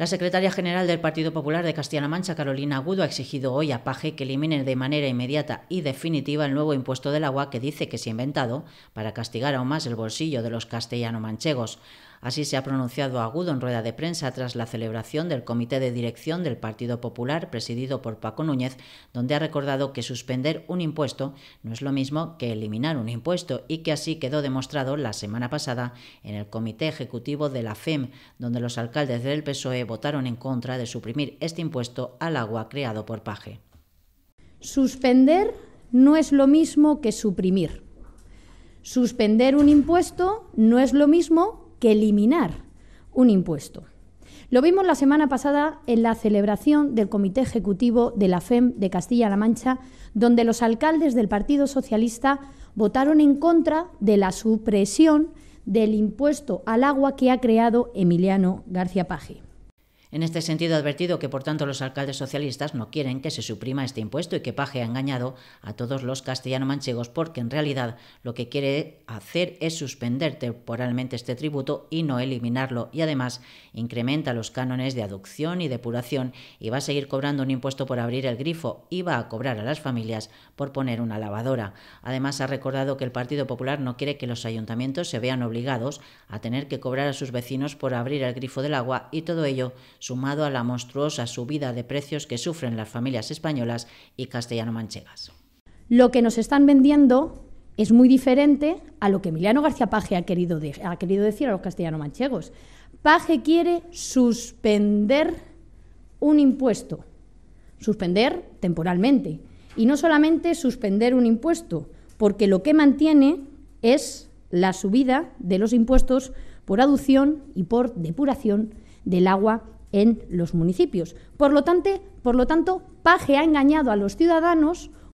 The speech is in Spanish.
La secretaria general del Partido Popular de Castilla-La Mancha, Carolina Agudo, ha exigido hoy a Paje que elimine de manera inmediata y definitiva el nuevo impuesto del agua que dice que se ha inventado para castigar aún más el bolsillo de los castellano-manchegos. Así se ha pronunciado Agudo en rueda de prensa tras la celebración del Comité de Dirección del Partido Popular, presidido por Paco Núñez, donde ha recordado que suspender un impuesto no es lo mismo que eliminar un impuesto y que así quedó demostrado la semana pasada en el Comité Ejecutivo de la FEM, donde los alcaldes del PSOE votaron en contra de suprimir este impuesto al agua creado por Paje. Suspender no es lo mismo que suprimir. Suspender un impuesto no es lo mismo que eliminar un impuesto. Lo vimos la semana pasada en la celebración del Comité Ejecutivo de la FEM de Castilla-La Mancha, donde los alcaldes del Partido Socialista votaron en contra de la supresión del impuesto al agua que ha creado Emiliano García Paje. En este sentido, ha advertido que, por tanto, los alcaldes socialistas no quieren que se suprima este impuesto y que Paje ha engañado a todos los castellano-manchegos porque, en realidad, lo que quiere hacer es suspender temporalmente este tributo y no eliminarlo. Y, además, incrementa los cánones de aducción y depuración y va a seguir cobrando un impuesto por abrir el grifo y va a cobrar a las familias por poner una lavadora. Además, ha recordado que el Partido Popular no quiere que los ayuntamientos se vean obligados a tener que cobrar a sus vecinos por abrir el grifo del agua y todo ello sumado a la monstruosa subida de precios que sufren las familias españolas y castellano-manchegas. Lo que nos están vendiendo es muy diferente a lo que Emiliano García Paje ha querido, ha querido decir a los castellano-manchegos. Paje quiere suspender un impuesto, suspender temporalmente, y no solamente suspender un impuesto, porque lo que mantiene es la subida de los impuestos por aducción y por depuración del agua en los municipios. Por lo tanto, por lo tanto Paje ha engañado a los ciudadanos